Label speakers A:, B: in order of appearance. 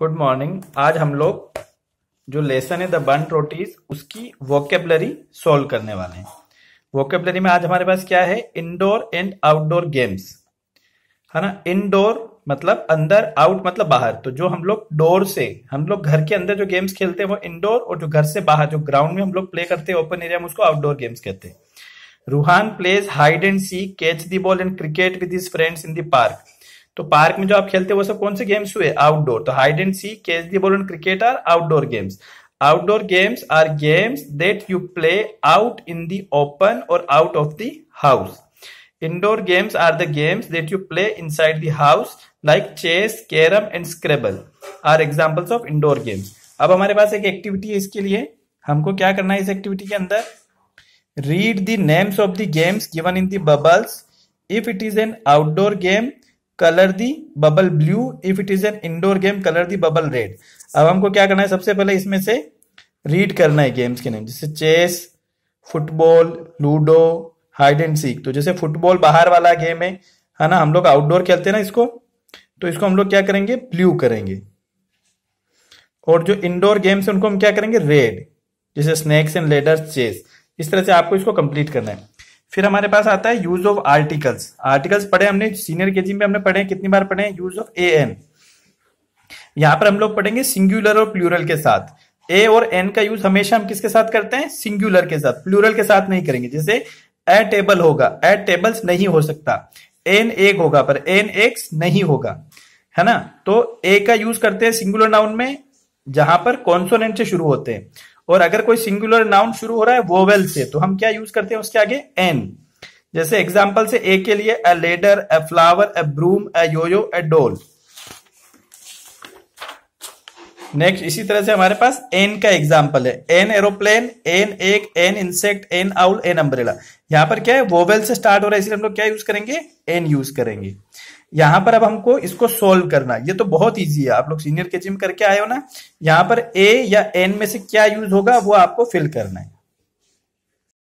A: good morning आज हम लोग जो लेसन है द बन रोटीज उसकी वोकेबलरी सॉल्व करने वाले हैं वोकेबलरी में आज हमारे पास क्या है इंडोर एंड आउटडोर गेम्स है ना इंडोर मतलब अंदर आउट मतलब बाहर तो जो हम लोग डोर से हम लोग घर के अंदर जो गेम्स खेलते हैं वो इंडोर और जो घर से बाहर जो ग्राउंड में हम लोग प्ले करते हैं ओपन एरिया में उसको आउटडोर गेम्स कहते हैं Ruhan plays hide and seek catch the ball and cricket with his friends in the park तो पार्क में जो आप खेलते हैं वो सब कौन से गेम्स हुए आउटडोर तो hide and seek catch the ball cricket are outdoor games outdoor games are games that you play out in the open और out of the house games are the the games that you play inside the house like chess carrom and Scrabble are examples of indoor games अब हमारे पास एक activity है इसके लिए हमको क्या करना है इस एक्टिविटी के अंदर read the names of the games given in the bubbles if it is an outdoor game colour the bubble blue if it is an indoor game colour the bubble red अब हमको क्या करना है सबसे पहले इसमें से रीड करना है गेम्स के नेम जैसे chess football ludo hide and seek तो जैसे फुटबॉल बाहर वाला गेम है है ना हम लोग आउटडोर खेलते हैं ना इसको तो इसको हम लोग क्या करेंगे ब्लू करेंगे और जो इंडोर गेम्स है उनको हम क्या करेंगे रेड जैसे स्नैक्स एंड लेडर्स चेस इस तरह से आपको इसको कंप्लीट करना है फिर हमारे पास आता है यूज ऑफ आर्टिकल्स आर्टिकल्स पढ़े हमने सीनियर के में हमने पढ़े कितनी बार पढ़े यूज ऑफ ए एन यहां पर हम लोग पढ़ेंगे सिंगुलर और प्लूरल के साथ ए और एन का यूज हमेशा हम किसके साथ करते हैं सिंगुलर के साथ प्लूरल के साथ नहीं करेंगे जैसे ए टेबल होगा ए टेबल्स नहीं हो सकता एन एक होगा पर एन एक्स नहीं होगा है ना तो ए का यूज करते हैं सिंगुलर नाउन में जहां पर कॉन्सोनेंट से शुरू होते हैं और अगर कोई सिंगुलर नाउन शुरू हो रहा है वोवेल से तो हम क्या यूज करते हैं उसके आगे एन जैसे एग्जाम्पल से ए के लिए a ladder a flower a broom a yoyo a doll next इसी तरह से हमारे पास एन का एग्जाम्पल है an aeroplane an egg an insect an owl an umbrella यहां पर क्या है वोवेल से स्टार्ट हो रहा है इसलिए हम लोग क्या यूज करेंगे एन यूज करेंगे यहां पर अब हमको इसको सोल्व करना ये तो बहुत ईजी है आप लोग सीनियर के जिम करके आए हो ना यहां पर ए या एन में से क्या यूज होगा वो आपको फिल करना है